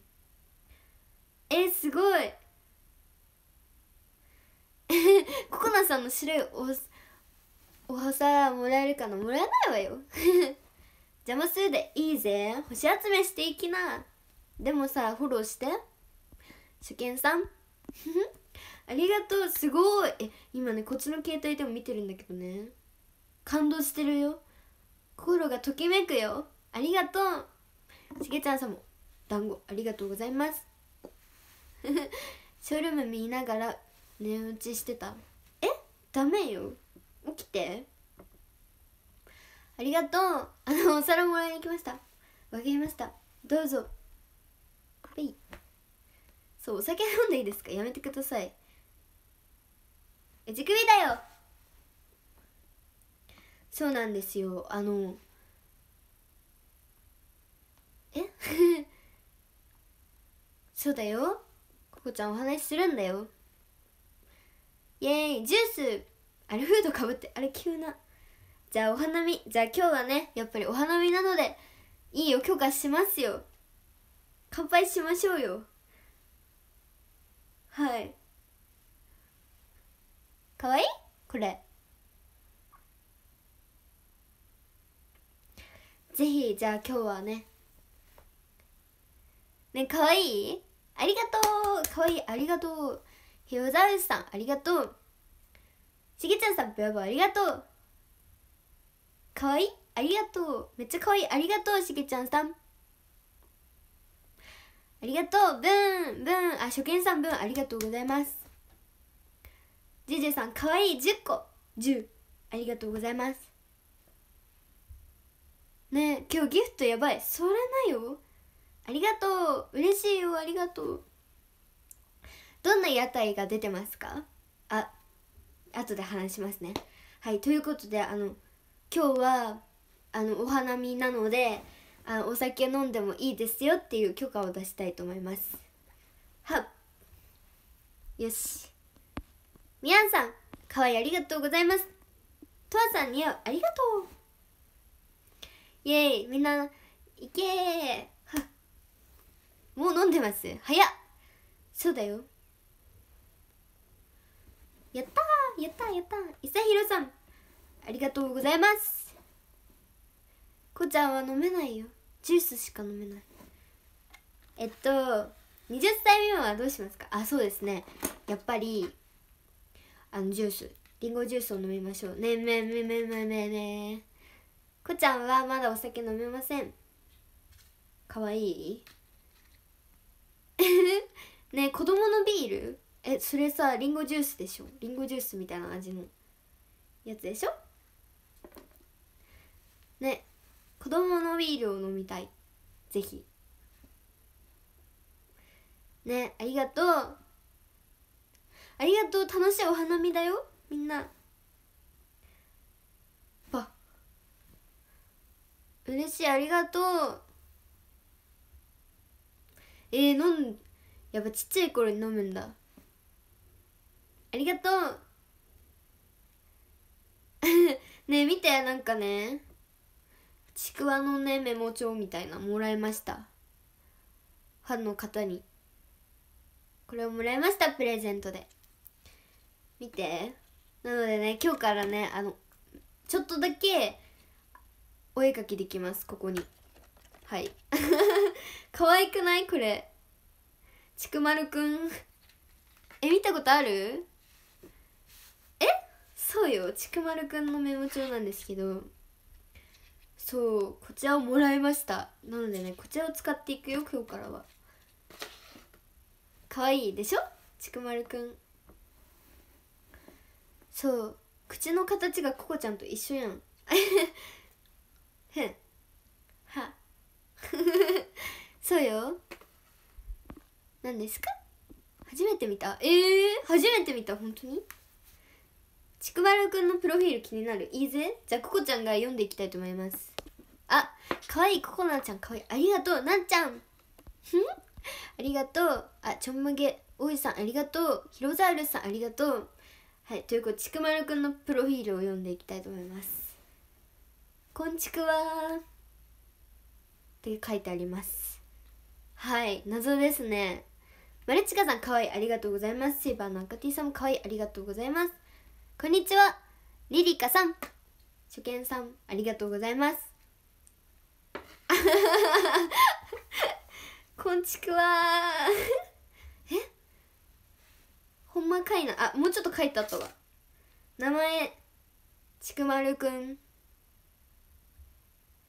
えすごい ココナさんの白いおお皿もらえるかなもらえないわよ 邪魔するでいいぜ星集めしていきなでもさフォローして初見さん ありがとうすごいえ今ねこっちの携帯でも見てるんだけどね感動してるよ心がときめくよありがとうしげちゃんさんも団子ありがとうございます ショールーム見ながら寝落ちしてたえダメよ起きてありがとうあのお皿もらいに来ましたわかりましたどうぞはいそうお酒飲んでいいですかやめてくださいえち首だよそうなんですよあのえ そうだよこちゃんお話しするんだよイエーイジュースあれフードかぶってあれ急なじゃあお花見じゃあ今日はねやっぱりお花見なのでいいよ許可しますよ乾杯しましょうよはいかわいいこれぜひじゃあ今日はねねかわいいありがとうかわいいありがとうヒロザウスさんありがとうしげちゃんさんブラボありがとうかわいいありがとうめっちゃかわいいありがとうしげちゃんさんありがとうブーンブーンあ初見さんブーンありがとうございますジェジェさんかわいい10個10ありがとうございますね今日ギフトやばいそれなよありがとう嬉しいよありがとうどんな屋台が出てますかあ後で話しますねはいということであの今日はあのお花見なのであお酒飲んでもいいですよっていう許可を出したいと思いますはよしみやんさんかわいいありがとうございますとわさんにありがとうイエーイみんないけーもう飲んでます早っそうだよやったーやったやった伊佐弘さんありがとうございますこちゃんは飲めないよジュースしか飲めないえっと20歳未満はどうしますかあそうですねやっぱりあのジュースりんごジュースを飲みましょうねえめめめめめめこちゃんはまだお酒飲めませんかわいいね子供のビールえそれさりんごジュースでしょりんごジュースみたいな味のやつでしょね子供のビールを飲みたいぜひねありがとうありがとう楽しいお花見だよみんなば嬉しいありがとうえー、飲んやっぱちっちゃい頃に飲むんだありがとう ねえ見てなんかねちくわのねメモ帳みたいなもらいましたファンの方にこれをもらいましたプレゼントで見てなのでね今日からねあのちょっとだけお絵かきできますここにはい 可愛くないこれちくまるくんえ見たことあるえそうよちくまるくんのメモ帳なんですけどそうこちらをもらいましたなのでねこちらを使っていくよ今日からは可愛いでしょちくまるくんそう口の形がここちゃんと一緒やんへはそうよ何ですか初めて見たえー、初めて見た本当にちくばるくんのプロフィール気になるいいぜじゃあここちゃんが読んでいきたいと思いますあかわいいここなちゃんかわいいありがとうなんちゃんありがとうあちょんまげおいさんありがとうヒロザウルさんありがとうはいということでちくまるくんのプロフィールを読んでいきたいと思いますこんちくわって書いてありますはい謎ですねマルチカさんかわいいありがとうございますセイバーの赤 T さんもかわいいありがとうございますこんにちはリリカさん初見さんありがとうございます こんちくわ えほんまかいなあもうちょっと書いてあったわ名前ちくまるくん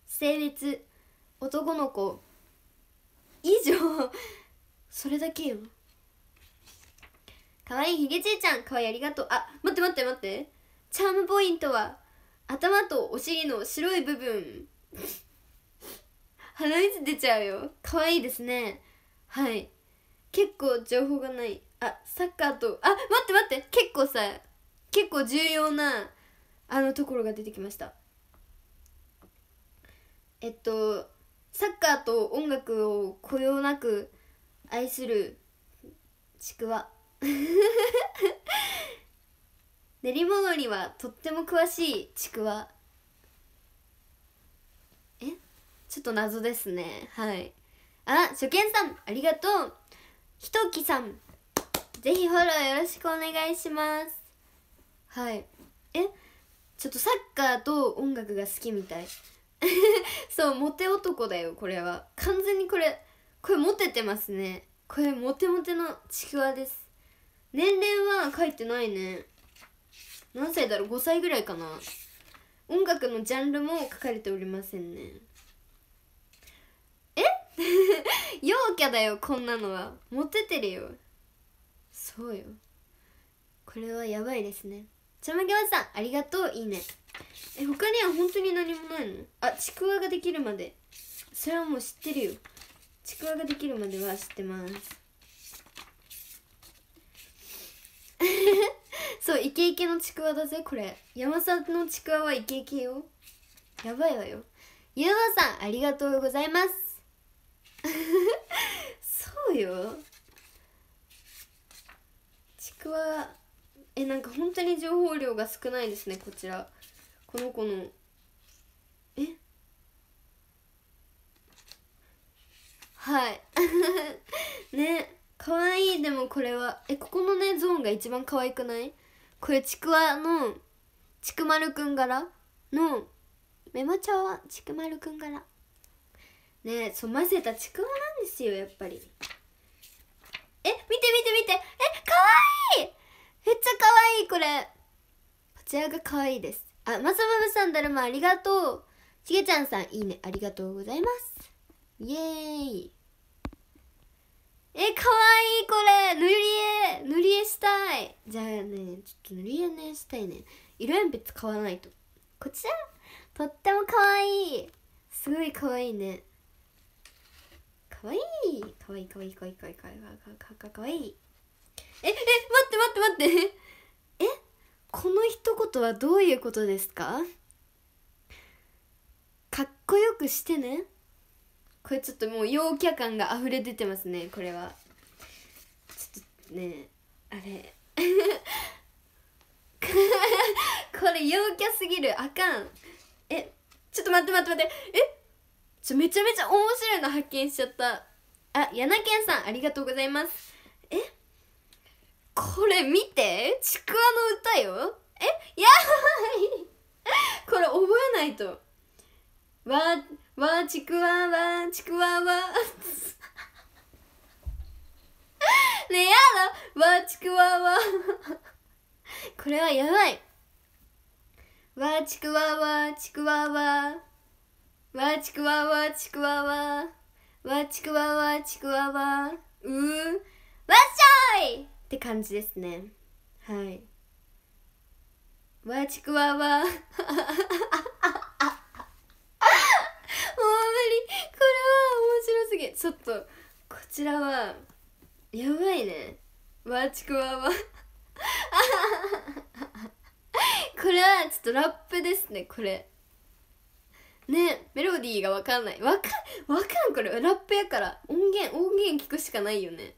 性別男の子以上それだけよかわいいひげじいちゃんかわいいありがとうあ待って待って待ってチャームポイントは頭とお尻の白い部分鼻水出ちゃうよかわいいですねはい結構情報がないあサッカーとあ待って待って結構さ結構重要なあのところが出てきましたえっとサッカーと音楽をこよなく愛するちくわ 練り物にはとっても詳しいちくわえちょっと謎ですねはいあ初見さんありがとうひときさんぜひフォローよろしくお願いしますはいえちょっとサッカーと音楽が好きみたい そうモテ男だよこれは完全にこれこれモテてますねこれモテモテのちくわです年齢は書いてないね何歳だろう5歳ぐらいかな音楽のジャンルも書かれておりませんねえ 陽キャだよこんなのはモテてるよそうよこれはやばいですねちゃまげわさんありがとういいねえ他には本当に何もないのあちくわができるまでそれはもう知ってるよちくわができるまでは知ってます そうイケイケのちくわだぜこれ山さんのちくわはイケイケよやばいわよゆうわさんありがとうございます そうよちくわえなんか本当に情報量が少ないですねこちらこの子のえはい ね可愛いでもこれはえここのねゾーンが一番可愛くないこれちくわのちくまるくん柄のメモ帳はちくまるくん柄ねそう混ぜたちくわなんですよやっぱりえ見て見て見てえ可愛いめっちゃ可愛いこれこちらが可愛いですあ、まさばむさんだるまありがとう。ちげちゃんさん、いいね、ありがとうございます。イエーイ。え、かわいいこれ塗り絵塗り絵したいじゃあね、ちょっと塗り絵ね、したいね。色鉛筆買わないと。こちらとってもかわいいすごいかわいいね。かわいいかわいいかわいいかわいいかわいいかわいいかわいい。え、え、待って待って待ってとはどういうことですかかっこよくしてねこれちょっともう陽キャ感が溢れ出てますねこれはちょっとねあれ これ陽キャすぎるあかんえちょっと待って待って待ってえちょめちゃめちゃ面白いの発見しちゃったあやなけんさんありがとうございますえこれ見てちくわの歌よえやばいこれ覚えないとわわちくわわちくわわねやだわちくわわこれはやばいわちくわわちくわわわちくわわちくわわわちくわわちくわわうーわっしゃいって感じですねはいわちくわわもう無理これは面白すぎちょっとこちらはやばいねわちくわわこれはちょっとラップですねこれねメロディーがわかんないわかわかんこれラップやから音源音源聞くしかないよね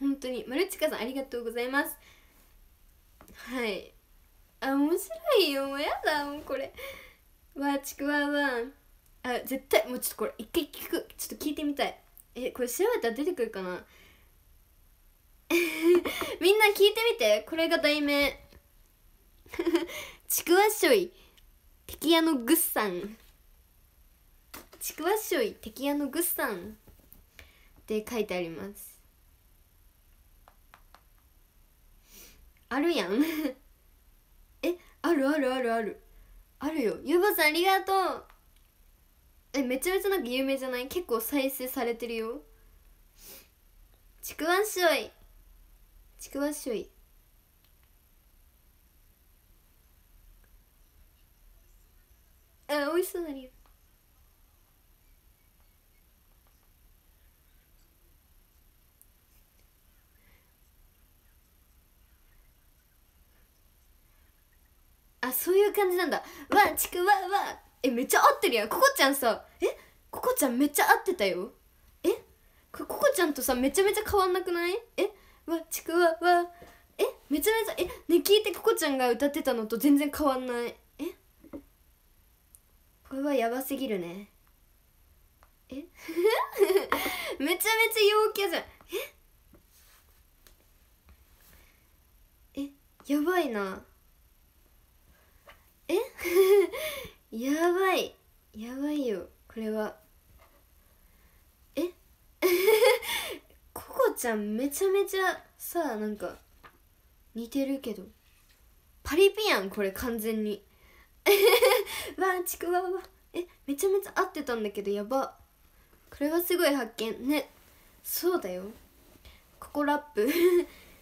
本当にマルチカさんありがとうございますはいあ面白いよもうやだもうこれわちくわわんあ絶対もうちょっとこれ一回聞くちょっと聞いてみたいえこれ調べたら出てくるかな みんな聞いてみてこれが題名 ちくわしょい敵屋のぐっさんちくわしょい敵屋のぐっさんって書いてありますあるやんあるあるあるあるあるよゆうばさんありがとうえめちゃめちゃなんか有名じゃない結構再生されてるよちくわんしょいちくわんしょいあ美味しそうだよあそういう感じなんだわちくわわえめっちゃ合ってるやんここちゃんさえここちゃんめっちゃ合ってたよえここちゃんとさめちゃめちゃ変わんなくないえわちくわわえめちゃめちゃえね聞いてここちゃんが歌ってたのと全然変わんないえこれはやばすぎるねえ めちゃめちゃ陽キャじゃんええやばいなえ やばいやばいよこれはえ ココちゃんめちゃめちゃさあなんか似てるけどパリピやんこれ完全に わちくわわえめちゃめちゃ合ってたんだけどやばこれはすごい発見ねそうだよここラップ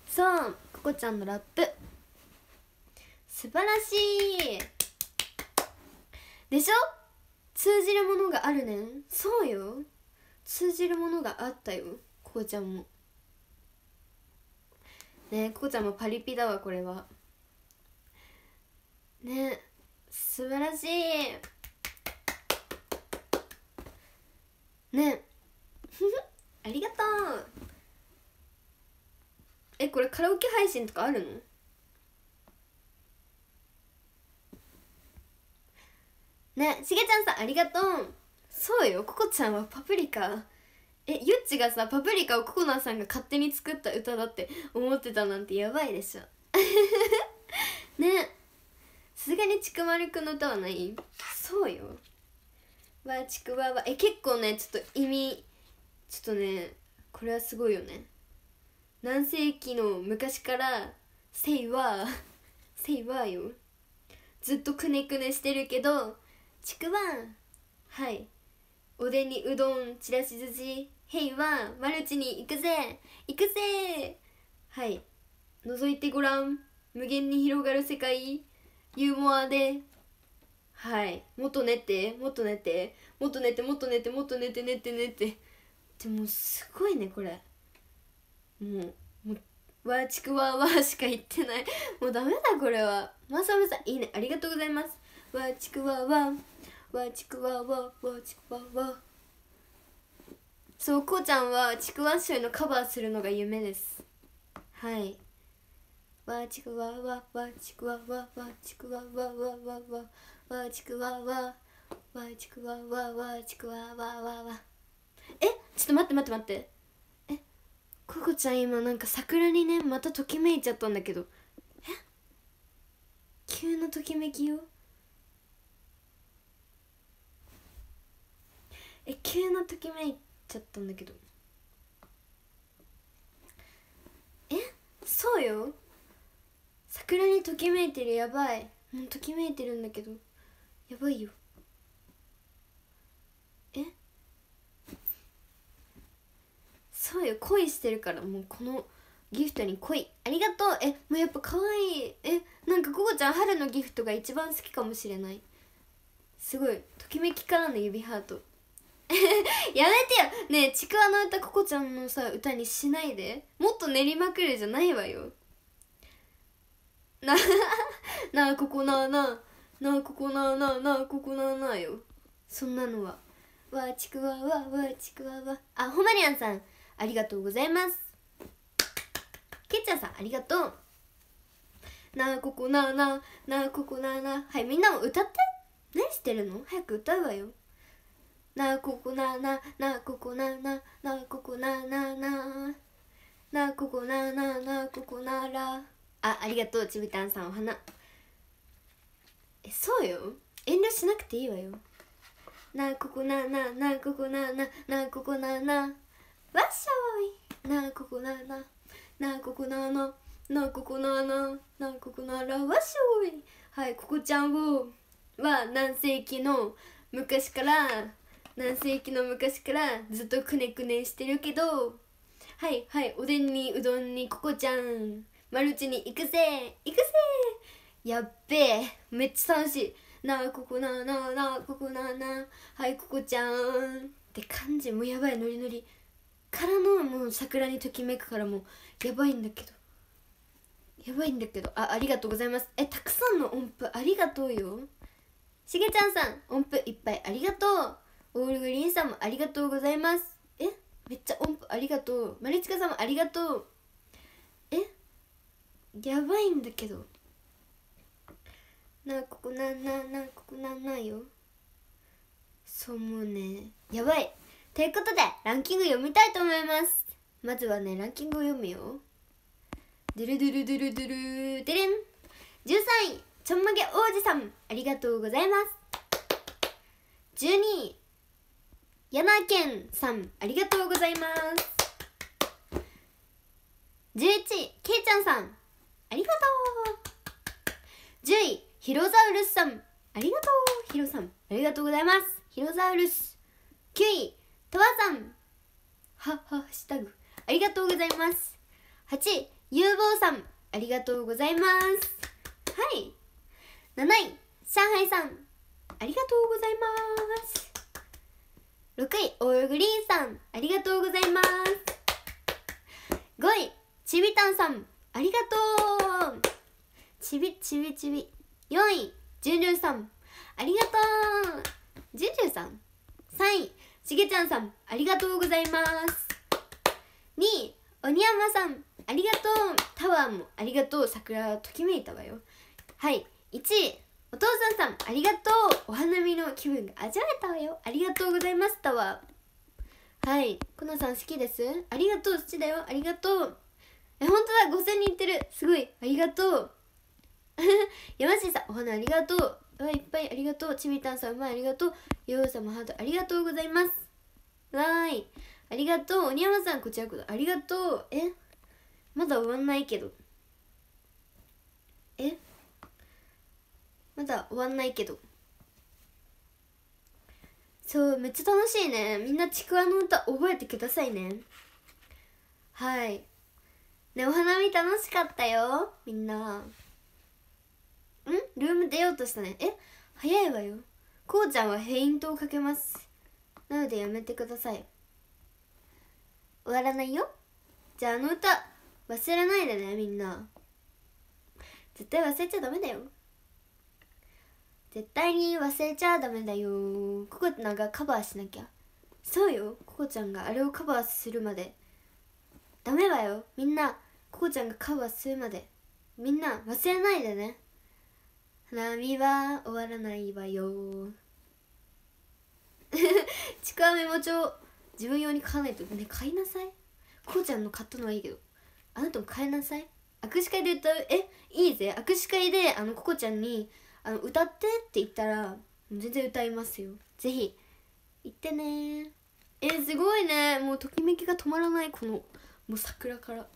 そうここちゃんのラップ素晴らしいでしょ通じるものがあるねんそうよ通じるものがあったよここちゃんもねえここちゃんもパリピだわこれはねえ素晴らしいねえ ありがとうえこれカラオケ配信とかあるのねしげちゃんさんありがとうそうよここちゃんはパプリカえゆっちがさパプリカをココナさんが勝手に作った歌だって思ってたなんてやばいでしょ ねさすがにちくまるくんの歌はないそうよわちくわわえ結構ねちょっと意味ちょっとねこれはすごいよね何世紀の昔から「せいわセイわよずっとくねくねしてるけどちくわんはいおでんにうどんちらし寿司へいはマルチに行くぜ行くぜはい覗いてごらん無限に広がる世界ユーモアではいもっと寝てもっと寝てもっと寝てもっと寝てもっと寝て寝て寝てでもすごいねこれもうわちくわわしか言ってないもうダメだこれはまさむさんいいねありがとうございますわちくわわわちくわわわちくわわそうこうちゃんはちくわしょいのカバーするのが夢ですはいわちくわわわちくわわわちくわわわわわわちくわわわちくわわわちくわわわわえちょっと待って待って待ってえここちゃん今なんか桜にねまたときめいちゃったんだけどえ急なときめきよえ急なときめいちゃったんだけどえそうよ桜にときめいてるやばいもうときめいてるんだけどやばいよえそうよ恋してるからもうこのギフトに恋ありがとうえもうやっぱ可愛いえなんかここちゃん春のギフトが一番好きかもしれないすごいときめきからの指ハート やめてよねえちくわの歌ここちゃんのさ歌にしないでもっと練りまくるじゃないわよな なあここなあなあなあここなあなあなあここなあなあよそんなのはわちくわわわちくわわあほまりあんさんありがとうございますけっちゃんさんありがとうなあここなあなあなあここなあなあはいみんなも歌って何してるの早く歌うわよなここなななここなななここななななここなななここならあありがとうちびたんさんお花えそうよ遠慮しなくていいわよなここなななここなななここななわっしょいなここなななここなななここなななここならわっしょいはいここちゃんをは何世紀の昔から何世紀の昔からずっとくねくねしてるけどはいはいおでんにうどんにここちゃんマルチに行くぜ行くぜやっべえめっちゃ楽しいなあここなあなあなあここなあなあはいここちゃんって感じもうやばいノリノリからのもう桜にときめくからもうやばいんだけどやばいんだけどあありがとうございますえたくさんの音符ありがとうよしげちゃんさん音符いっぱいありがとうオールグリーンさんもありがとうございますえめっちゃ音符ありがとうマルチカさんもありがとうえやばいんだけどなあここなんなんなんここなんなんよそうもうねやばいということでランキング読みたいと思いますまずはねランキングを読むよドゥルドゥルドゥルドゥルデレン13位ちょんまげ王子さんありがとうございます12位ケンさんありがとうございます十一位けいちゃんさんありがとう十位ヒロザウルスさんありがとうヒロさんありがとうございますヒロザウルス9位とわさんハッハッシュタグありがとうございます八位有望さんありがとうございますはい七位上海さんありがとうございます6位オールグリーンさんありがとうございます5位ちびたんさんありがとうちびちびちび4位じゅんりゅさんありがとうじゅんりゅんさん3位しげちゃんさんありがとうございます2位鬼山さんありがとうタワーもありがとう桜ときめいたわよはい1位お父さんさんありがとうお花見の気分が味わえたわよありがとうございましたわはいコナさん好きですありがとう好きだよありがとうえ本当だ5000人いってるすごいありがとう 山下さんお花ありがとうわいっぱいありがとうちびたんさんうまいありがとうヨウさもハートありがとうございますわーいありがとう鬼山さんこちらこそありがとうえまだ終わんないけどえまだ終わんないけどそうめっちゃ楽しいねみんなちくわの歌覚えてくださいねはいねお花見楽しかったよみんなんルーム出ようとしたねえ早いわよこうちゃんはヘイントをかけますなのでやめてください終わらないよじゃああの歌忘れないでねみんな絶対忘れちゃダメだよ絶対に忘れちゃダメだよココんがカバーしなきゃそうよココちゃんがあれをカバーするまでダメだよみんなココちゃんがカバーするまでみんな忘れないでね花見は終わらないわよ ちくわメモ帳自分用に買わないとね買いなさいココちゃんの買ったのはいいけどあなたも買いなさい握手会で歌うえいいぜ握手会であのココちゃんにあの歌ってって言ったら全然歌いますよぜひ行ってねえー、すごいねもうときめきが止まらないこのもう桜から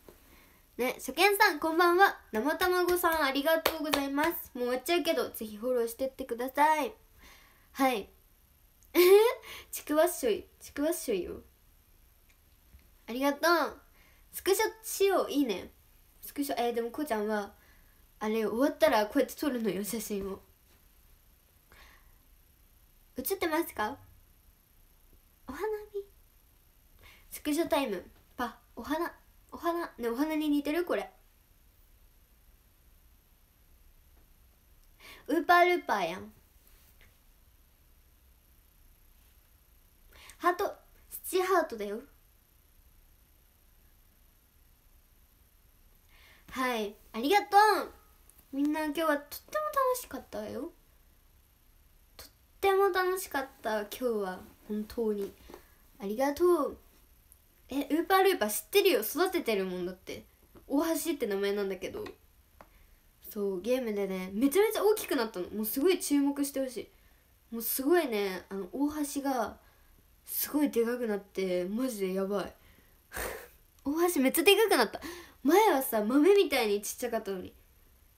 ね初見さんこんばんは生卵さんありがとうございますもう終わっちゃうけどぜひフォローしてってくださいはいえちくわっしょいちくわっしょいよありがとうスクショしよういいねスクショえー、でもこうちゃんはあれ終わったらこうやって撮るのよ写真を写ってますかお花見スクショタイムパお花お花ねお花に似てるこれウーパールーパーやんハート七ハートだよはいありがとうみんな今日はとっても楽しかったよとっても楽しかった今日は本当にありがとうえウーパールーパー知ってるよ育ててるもんだって大橋って名前なんだけどそうゲームでねめちゃめちゃ大きくなったのもうすごい注目してほしいもうすごいねあの大橋がすごいでかくなってマジでやばい 大橋めっちゃでかくなった前はさ豆みたいにちっちゃかったのに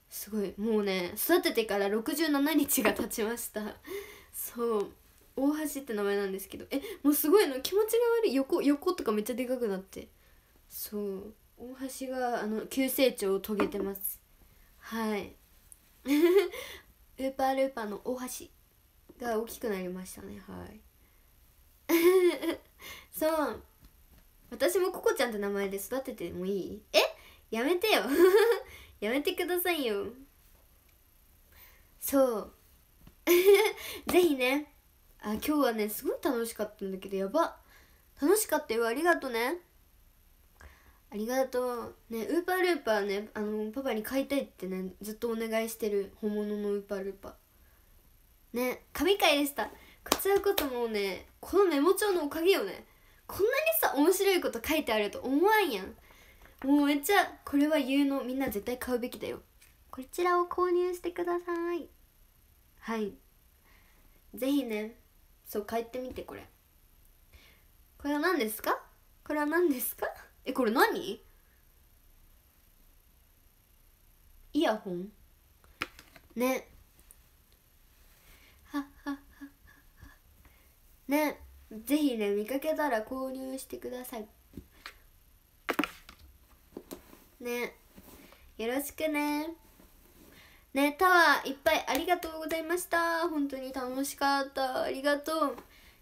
すごいもうね育ててから67日が経ちましたそう大橋って名前なんですけどえもうすごいの気持ちが悪い横横とかめっちゃでかくなってそう大橋があの急成長を遂げてますはいウ ーパールーパーの大橋が大きくなりましたねはい そう私もココちゃんって名前で育ててもいいえやめてよ やめてくださいよそう ぜひねあ今日はねすごい楽しかったんだけどやば楽しかったよありがとねありがとうねウーパールーパーねあのパパに買いたいってねずっとお願いしてる本物のウーパールーパーね神回でしたこちらこそもうねこのメモ帳のおかげよねこんなにさ面白いこと書いてあると思わんやんもうめっちゃこれは有能みんな絶対買うべきだよこちらを購入してくださいはいぜひねそう帰ってみてこれこれは何ですかこれは何ですかえこれ何イヤホンねはっはっはっはねぜひね見かけたら購入してくださいねよろしくねねタワーいっぱいありがとうございました本当に楽しかったありがとう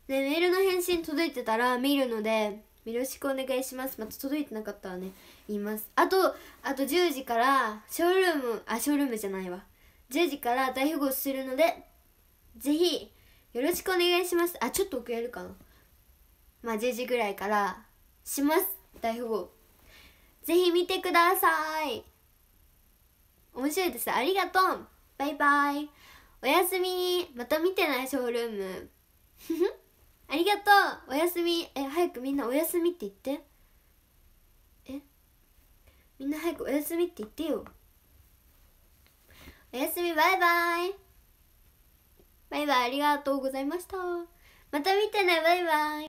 ねメールの返信届いてたら見るのでよろしくお願いしますまた届いてなかったらね言いますあとあと10時からショールームあショールームじゃないわ10時から大富豪するのでぜひよろしくお願いしますあちょっと遅れるかなまあ10時ぐらいからします大富豪ぜひ見てください面白いですありがとうバイバイおやすみにまた見てないショールーム ありがとうおやすみえ早くみんなおやすみって言ってえみんな早くおやすみって言ってよおやすみバイバイバイバイありがとうございましたまた見てねバイバイ